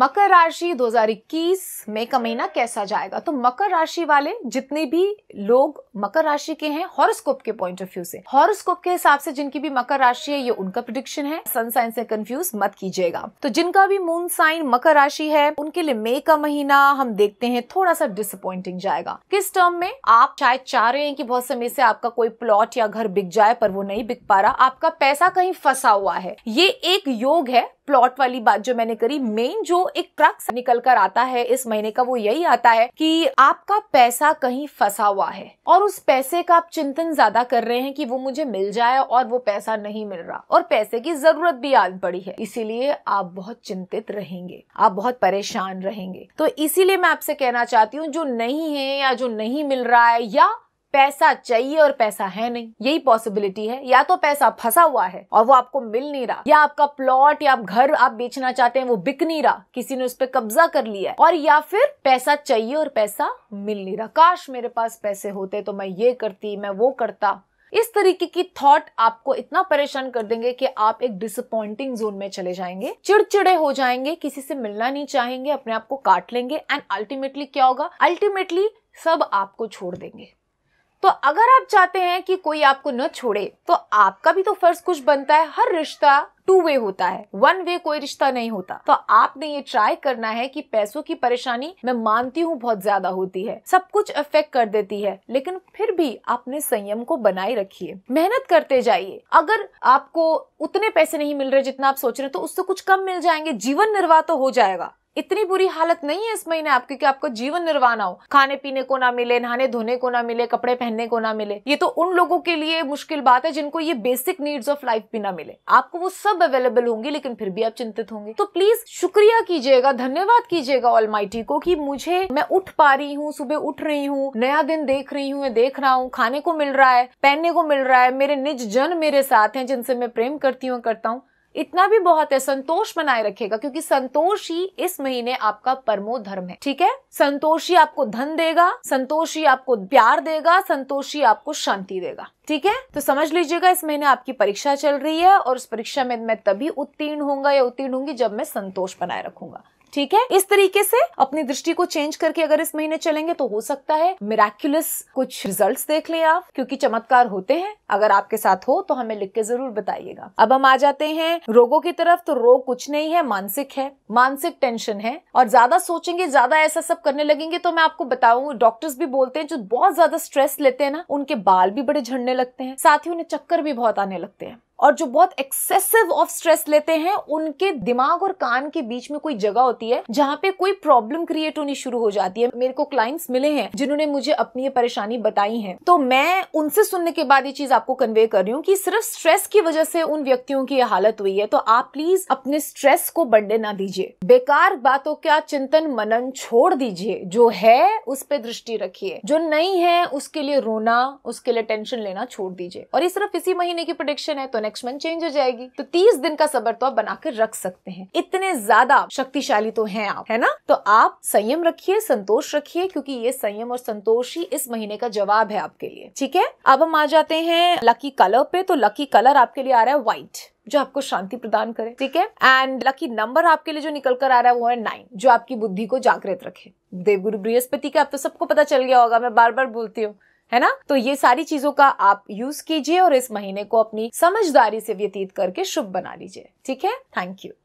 मकर राशि 2021 में का महीना कैसा जाएगा तो मकर राशि वाले जितने भी लोग मकर राशि के हैं हॉरोस्कोप के पॉइंट ऑफ व्यू से हॉरोस्कोप के हिसाब से जिनकी भी मकर राशि है ये उनका प्रिडिक्शन है सन साइन से कंफ्यूज मत कीजिएगा तो जिनका भी मून साइन मकर राशि है उनके लिए मई का महीना हम देखते हैं थोड़ा सा डिसअपॉइंटिंग जाएगा किस टर्म में आप शायद चाह रहे हैं कि बहुत समय से आपका कोई प्लॉट या घर बिक जाए पर वो नहीं बिक पा रहा आपका पैसा कहीं फंसा हुआ है ये एक योग है प्लॉट वाली बात जो मैंने करी मेन जो एक ट्रक निकल कर आता है इस महीने का वो यही आता है कि आपका पैसा कहीं फंसा हुआ है और उस पैसे का आप चिंतन ज्यादा कर रहे हैं कि वो मुझे मिल जाए और वो पैसा नहीं मिल रहा और पैसे की जरूरत भी आज पड़ी है इसीलिए आप बहुत चिंतित रहेंगे आप बहुत परेशान रहेंगे तो इसीलिए मैं आपसे कहना चाहती हूँ जो नहीं है या जो नहीं मिल रहा है या पैसा चाहिए और पैसा है नहीं यही पॉसिबिलिटी है या तो पैसा फंसा हुआ है और वो आपको मिल नहीं रहा या आपका प्लॉट या आप घर आप बेचना चाहते हैं वो बिक नहीं रहा किसी ने उस पर कब्जा कर लिया है और या फिर पैसा चाहिए और पैसा मिल नहीं रहा काश मेरे पास पैसे होते तो मैं ये करती मैं वो करता इस तरीके की थॉट आपको इतना परेशान कर देंगे कि आप एक डिसअपॉइंटिंग जोन में चले जाएंगे चिड़चिड़े हो जाएंगे किसी से मिलना नहीं चाहेंगे अपने आप को काट लेंगे एंड अल्टीमेटली क्या होगा अल्टीमेटली सब आपको छोड़ देंगे तो अगर आप चाहते हैं कि कोई आपको न छोड़े तो आपका भी तो फर्ज कुछ बनता है हर रिश्ता टू वे होता है वन वे कोई रिश्ता नहीं होता तो आपने ये ट्राई करना है कि पैसों की परेशानी मैं मानती हूँ बहुत ज्यादा होती है सब कुछ अफेक्ट कर देती है लेकिन फिर भी आपने संयम को बनाए रखिए मेहनत करते जाइए अगर आपको उतने पैसे नहीं मिल रहे जितना आप सोच रहे तो उससे कुछ कम मिल जाएंगे जीवन निर्वाह तो हो जाएगा इतनी बुरी हालत नहीं है इस महीने आपकी कि आपको जीवन निर्वाह ना हो खाने पीने को ना मिले नहाने धोने को ना मिले कपड़े पहनने को ना मिले ये तो उन लोगों के लिए मुश्किल बात है जिनको ये बेसिक नीड्स ऑफ लाइफ भी ना मिले आपको वो सब अवेलेबल होंगी लेकिन फिर भी आप चिंतित होंगे तो प्लीज शुक्रिया कीजिएगा धन्यवाद कीजिएगा ऑल को की मुझे मैं उठ पा रही हूँ सुबह उठ रही हूँ नया दिन देख रही हूँ देख रहा हूँ खाने को मिल रहा है पहनने को मिल रहा है मेरे निज जन मेरे साथ हैं जिनसे मैं प्रेम करती हूँ करता हूँ इतना भी बहुत है संतोष बनाए रखेगा क्योंकि संतोष ही इस महीने आपका परमो धर्म है ठीक है संतोष ही आपको धन देगा संतोष ही आपको प्यार देगा संतोष ही आपको शांति देगा ठीक है तो समझ लीजिएगा इस महीने आपकी परीक्षा चल रही है और उस परीक्षा में मैं तभी उत्तीर्ण होऊंगा या उत्तीर्ण होंगी जब मैं संतोष बनाए रखूंगा ठीक है इस तरीके से अपनी दृष्टि को चेंज करके अगर इस महीने चलेंगे तो हो सकता है मेराक्यूलस कुछ रिजल्ट देख ले आप क्योंकि चमत्कार होते हैं अगर आपके साथ हो तो हमें लिख के जरूर बताइएगा अब हम आ जाते हैं रोगों की तरफ तो रोग कुछ नहीं है मानसिक है मानसिक टेंशन है और ज्यादा सोचेंगे ज्यादा ऐसा सब करने लगेंगे तो मैं आपको बताऊंगी डॉक्टर्स भी बोलते हैं जो बहुत ज्यादा स्ट्रेस लेते हैं ना उनके बाल भी बड़े झड़ने लगते हैं साथ ही उन्हें चक्कर भी बहुत आने लगते हैं और जो बहुत एक्सेसिव ऑफ स्ट्रेस लेते हैं उनके दिमाग और कान के बीच में कोई जगह होती है जहाँ पे कोई प्रॉब्लम क्रिएट होनी शुरू हो जाती है मेरे को क्लाइंट्स मिले हैं जिन्होंने मुझे अपनी ये परेशानी बताई है तो मैं उनसे सुनने के बाद ये चीज आपको कन्वे कर रही हूँ कि सिर्फ स्ट्रेस की वजह से उन व्यक्तियों की हालत हुई है तो आप प्लीज अपने स्ट्रेस को बढ़ने ना दीजिए बेकार बातों का चिंतन मनन छोड़ दीजिए जो है उस पर दृष्टि रखिए जो नहीं है उसके लिए रोना उसके लिए टेंशन लेना छोड़ दीजिए और ये सिर्फ इसी महीने की प्रोडिक्शन है तो नेक्स्ट मंथ चेंज हो जाएगी तो तीस दिन का सबर तो आप बनाकर रख सकते हैं इतने ज्यादा शक्तिशाली तो है आप है ना तो आप संयम रखिए संतोष रखिए क्योंकि ये संयम और संतोष ही इस महीने का जवाब है आपके लिए ठीक है अब हम आ जाते हैं लकी कलर पे तो लकी कलर आपके लिए आ रहा है व्हाइट जो आपको शांति प्रदान करे ठीक है एंड लकी नंबर आपके लिए जो निकल कर आ रहा है वो है नाइन जो आपकी बुद्धि को जागृत रखे देवगुरु बृहस्पति का आप तो सबको पता चल गया होगा मैं बार बार बोलती हूँ है ना तो ये सारी चीजों का आप यूज कीजिए और इस महीने को अपनी समझदारी से व्यतीत करके शुभ बना लीजिए ठीक है थैंक यू